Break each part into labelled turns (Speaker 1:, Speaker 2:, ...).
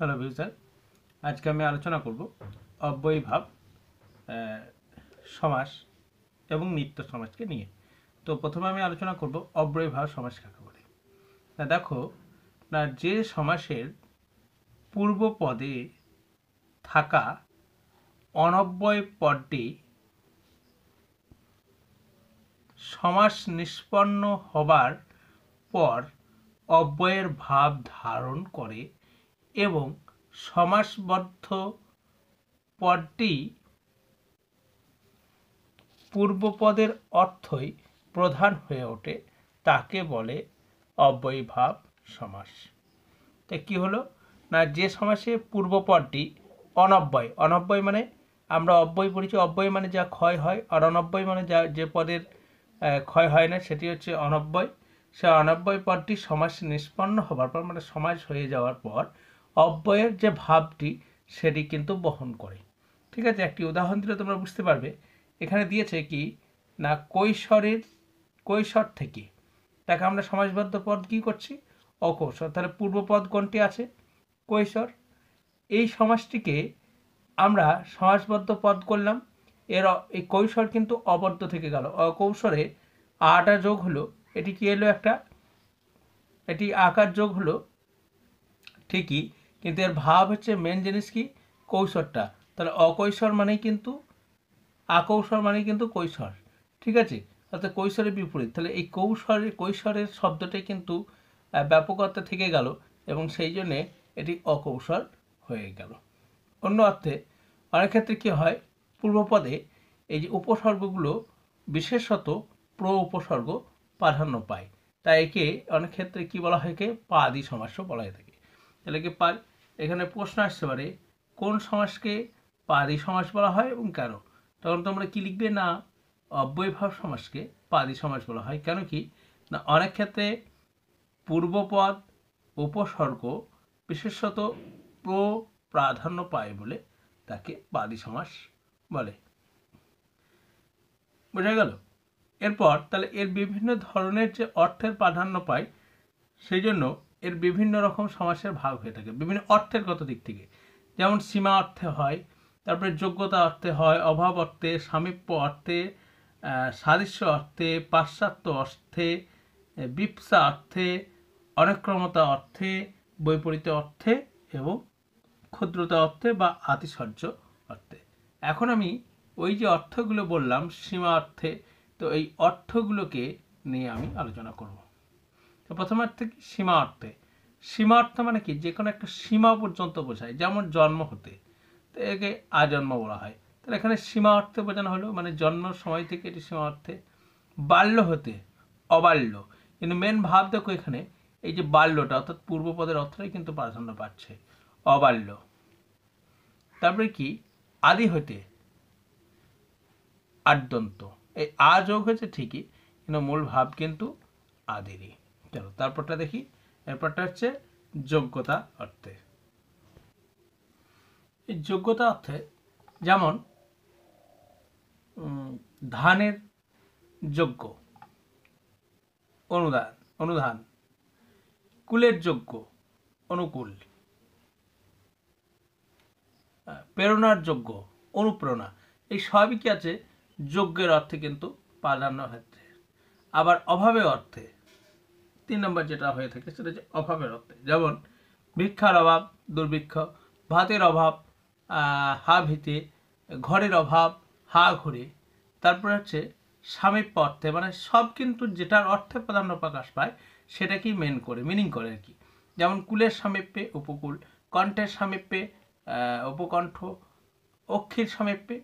Speaker 1: hello ভিউজার আজকে আমি আলোচনা করব অব্যয়ী ভাব সমাস এবং নিত্য সমাজকে নিয়ে তো প্রথমে আমি আলোচনা করব অব্যয়ী ভাব সমাস কাকে বলে না দেখো না যে সমাসের পূর্ব পদে থাকা অনব্যয় পদটি সমাস নিষ্পন্ন হবার পর অব্যয়ের ভাব ধারণ করে এবং সমাসবদ্ধ পদটি পূর্বপদের অর্থই প্রধান হয়ে ওঠে তাকে বলে অব্যয়ভাব সমাস তো কি হলো না যে সমাসে পূর্বপদটি অনব্যয় অনব্যয় মানে আমরা অব্যয় পড়েছি অব্যয় মানে যা ক্ষয় হয় আর অনব্যয় মানে যা যে পদের ক্ষয় হয় না সেটি হচ্ছে অনব্যয় সে অনব্যয় পদটি সমাস নিষ্পন্ন হবার পর মানে সমাজ হয়ে যাওয়ার পর অব্যয়ের যে ভাবটি সেটি কিন্তু বহন করে ঠিক আছে একটি উদাহরণ দিলে তোমরা বুঝতে পারবে এখানে দিয়েছে কি না কৈশোরের কৈশোর থেকে তাকে আমরা সমাজবদ্ধ পদ কী করছি অকৌশর তাহলে পূর্বপদ কোনটি আছে কৈশোর এই সমাজটিকে আমরা সমাজবদ্ধ পদ করলাম এর এই কৈশোর কিন্তু অবদ্ধ থেকে গেল অকৌশরে আটা যোগ হলো এটি কি এলো একটা এটি আকার যোগ হলো ঠিকই কিন্তু এর ভাব হচ্ছে মেন জিনিস কি কৈশোরটা তাহলে অকৈশোর মানেই কিন্তু আকৌশর মানে কিন্তু কৈশোর ঠিক আছে অর্থাৎ কৈশোরের বিপরীত তাহলে এই কৌশলের কৈশোরের শব্দটাই কিন্তু ব্যাপকতা থেকে গেল এবং সেই জন্যে এটি অকৌশল হয়ে গেল অন্য অর্থে অনেক ক্ষেত্রে কী হয় পূর্বপদে এই যে উপসর্গগুলো বিশেষত প্র উপসর্গ প্রাধান্য পায় তাই একে অনেক ক্ষেত্রে কী বলা হয় কে আদি সমস্যা বলা হয়ে থাকে তাহলে কি পার এখানে প্রশ্ন আসতে পারে কোন সমাসকে পারি সমাস বলা হয় এবং কেন তখন তোমরা কি লিখবে না অব্যয়ভাব সমাসকে পাদি সমাস বলা হয় কেন কি না অনেক ক্ষেত্রে পূর্বপদ উপসর্গ বিশেষত প্র প্রাধান্য পায় বলে তাকে পাদি সমাস বলে বোঝা গেল এরপর তাহলে এর বিভিন্ন ধরনের যে অর্থের প্রাধান্য পায় সেই জন্য এর বিভিন্ন রকম সমাসের ভাগ হয়ে থাকে বিভিন্ন অর্থের কত দিক থেকে যেমন সীমা অর্থে হয় তারপরে যোগ্যতা অর্থে হয় অভাব অর্থে সামীপ্য অর্থে সাদৃশ্য অর্থে পাশ্চাত্য অর্থে বিপসা অর্থে অনেক্রমতা অর্থে বৈপরীত অর্থে এবং ক্ষুদ্রতা অর্থে বা আতিশয্য অর্থে এখন আমি ওই যে অর্থগুলো বললাম সীমা অর্থে তো এই অর্থগুলোকে নিয়ে আমি আলোচনা করব তো অর্থে কি সীমা অর্থে সীমা অর্থ মানে কি যে কোনো একটা সীমা পর্যন্ত বোঝায় যেমন জন্ম হতে তো একে আজন্ম বলা হয় তাহলে এখানে সীমা অর্থে বোঝানো হলো মানে জন্ম সময় থেকে এটি সীমা অর্থে বাল্য হতে অবাল্য কিন্তু মেন ভাব দেখো এখানে এই যে বাল্যটা অর্থাৎ পূর্বপদের অর্থটাই কিন্তু প্রাধান্য পাচ্ছে অবাল্য তারপরে কি আদি হতে আদ্যন্ত এই আ যোগ হয়েছে ঠিকই কিন্তু মূল ভাব কিন্তু আদিরই গেল তারপরটা দেখি এরপরটা হচ্ছে যোগ্যতা অর্থে এই যোগ্যতা অর্থে যেমন ধানের যোগ্য অনুদান অনুদান কুলের যোগ্য অনুকূল প্রেরণার যোগ্য অনুপ্রেরণা এই সবই কি আছে যোগ্যের অর্থে কিন্তু প্রাধান্য ক্ষেত্রে আবার অভাবে অর্থে তিন নম্বর যেটা হয়ে থাকে সেটা হচ্ছে অভাবের অর্থে যেমন ভিক্ষার অভাব দুর্ভিক্ষ ভাতের অভাব হা ভিতে ঘরের অভাব হা ঘুরে তারপরে হচ্ছে স্বামীপ্য অর্থে মানে সব কিন্তু যেটার অর্থে প্রাধান্য প্রকাশ পায় সেটাকেই মেন করে মিনিং করে আর কি যেমন কুলের স্বামীপ্যে উপকূল কণ্ঠের স্বামীপ্যে উপকণ্ঠ অক্ষির স্বামীপ্যে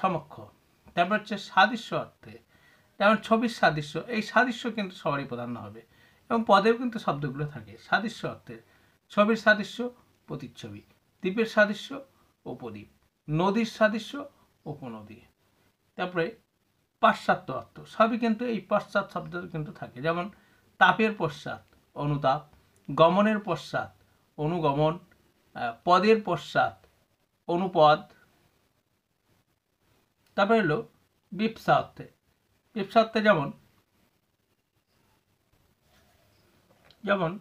Speaker 1: সমক্ষ তারপর হচ্ছে সাদৃশ্য অর্থে যেমন ছবির সাদৃশ্য এই সাদৃশ্য কিন্তু সবারই প্রাধান্য হবে এবং পদেও কিন্তু শব্দগুলো থাকে সাদৃশ্য অর্থের ছবির সাদৃশ্য প্রতিচ্ছবি দ্বীপের সাদৃশ্য উপদ্বীপ নদীর সাদৃশ্য উপনদী তারপরে পাশ্চাত্য অর্থ সবই কিন্তু এই পশ্চাৎ শব্দ কিন্তু থাকে যেমন তাপের পশ্চাৎ অনুতাপ গমনের পশ্চাৎ অনুগমন পদের পশ্চাৎ অনুপদ তারপরে হলো বিপসা অর্থে ইফসাতে যেমন যেমন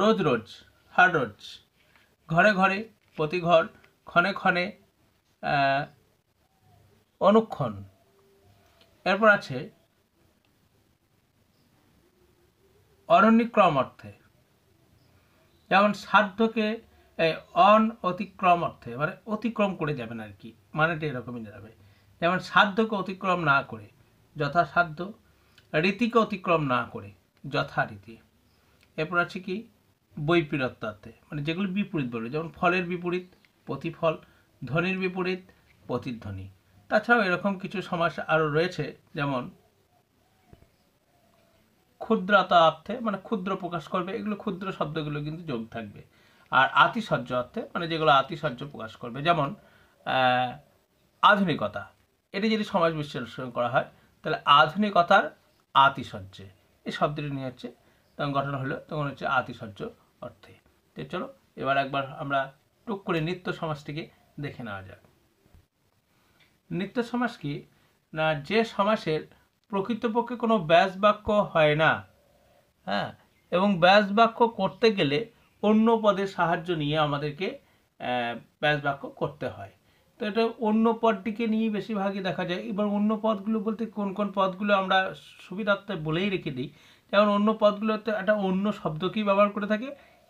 Speaker 1: রোজ রোজ হার রোজ ঘরে ঘরে প্রতি ঘর ক্ষণে ক্ষণে অনুক্ষণ এরপর আছে অরণ্যিক্রম অর্থে যেমন সাধ্যকে অন অতিক্রম অর্থে মানে অতিক্রম করে যাবেন আর কি মানেটা এরকমই দাঁড়াবে যেমন সাধ্যকে অতিক্রম না করে যথাসাধ্য রীতিকে অতিক্রম না করে যথারীতি এরপর আছে কি বৈপীরত্বার্থে মানে যেগুলো বিপরীত বলবে যেমন ফলের বিপরীত প্রতিফল ধ্বনির বিপরীত প্রতিধ্বনি তাছাড়াও এরকম কিছু সমস্যা আরও রয়েছে যেমন ক্ষুদ্রতা অর্থে মানে ক্ষুদ্র প্রকাশ করবে এগুলো ক্ষুদ্র শব্দগুলো কিন্তু যোগ থাকবে আর আতিশয্য অর্থে মানে যেগুলো আতিশয্য প্রকাশ করবে যেমন আধুনিকতা এটি যদি সমাজ বিশ্লেষণ করা হয় তাহলে আধুনিকতার আতিশয্য এই শব্দটি নিয়ে হচ্ছে তখন গঠন হলো তখন হচ্ছে আতিশয্য অর্থে তো চলো এবার একবার আমরা টুক করে নিত্য সমাজটিকে দেখে নেওয়া যাক নিত্য সমাজ কি না যে সমাসের প্রকৃতপক্ষে কোনো ব্যাস বাক্য হয় না হ্যাঁ এবং ব্যাস বাক্য করতে গেলে অন্য পদের সাহায্য নিয়ে আমাদেরকে ব্যাস বাক্য করতে হয় তো এটা অন্য পদটিকে নিয়ে বেশিরভাগই দেখা যায় এবার অন্য পদগুলো বলতে কোন কোন পদগুলো আমরা সুবিধার্থে বলেই রেখে দিই যেমন অন্য পদগুলোতে একটা অন্য শব্দকেই ব্যবহার করে থাকে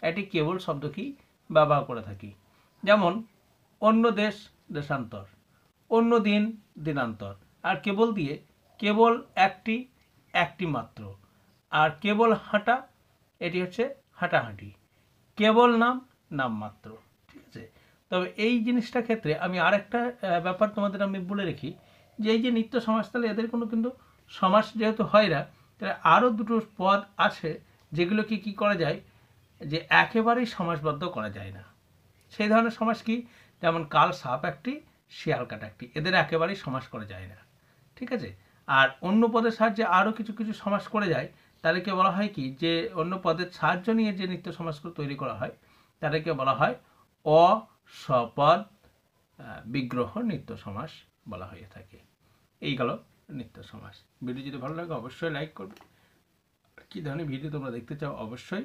Speaker 1: এটি কেবল শব্দকেই ব্যবহার করে থাকি যেমন অন্য দেশ দেশান্তর অন্য দিন দিনান্তর আর কেবল দিয়ে কেবল একটি একটি মাত্র আর কেবল হাঁটা এটি হচ্ছে হাঁটাহাঁটি কেবল নাম নামমাত্র তবে এই জিনিসটা ক্ষেত্রে আমি আর একটা ব্যাপার তোমাদের আমি বলে রেখি যে এই যে নিত্য তাহলে এদের কোনো কিন্তু সমাজ যেহেতু হয় না তাহলে আরও দুটো পদ আছে যেগুলোকে কি করা যায় যে একেবারেই সমাজবদ্ধ করা যায় না সেই ধরনের সমাজ কি যেমন কাল সাপ একটি শিয়াল কাটা একটি এদের একেবারেই সমাজ করা যায় না ঠিক আছে আর অন্য পদের সাহায্যে আরও কিছু কিছু সমাজ করে যায় তাদেরকে বলা হয় কি যে অন্য পদের সাহায্য নিয়ে যে নিত্য সমাজগুলো তৈরি করা হয় তাদেরকে বলা হয় অ স্বপদ বিগ্রহ নিত্য সমাস বলা হয়ে থাকে এই গেল নিত্য সমাস ভিডিও যদি ভালো লাগে অবশ্যই লাইক করবে কী ধরনের ভিডিও তোমরা দেখতে চাও অবশ্যই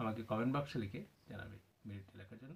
Speaker 1: আমাকে কমেন্ট বক্সে লিখে জানাবে ভিডিওটি লেখার জন্য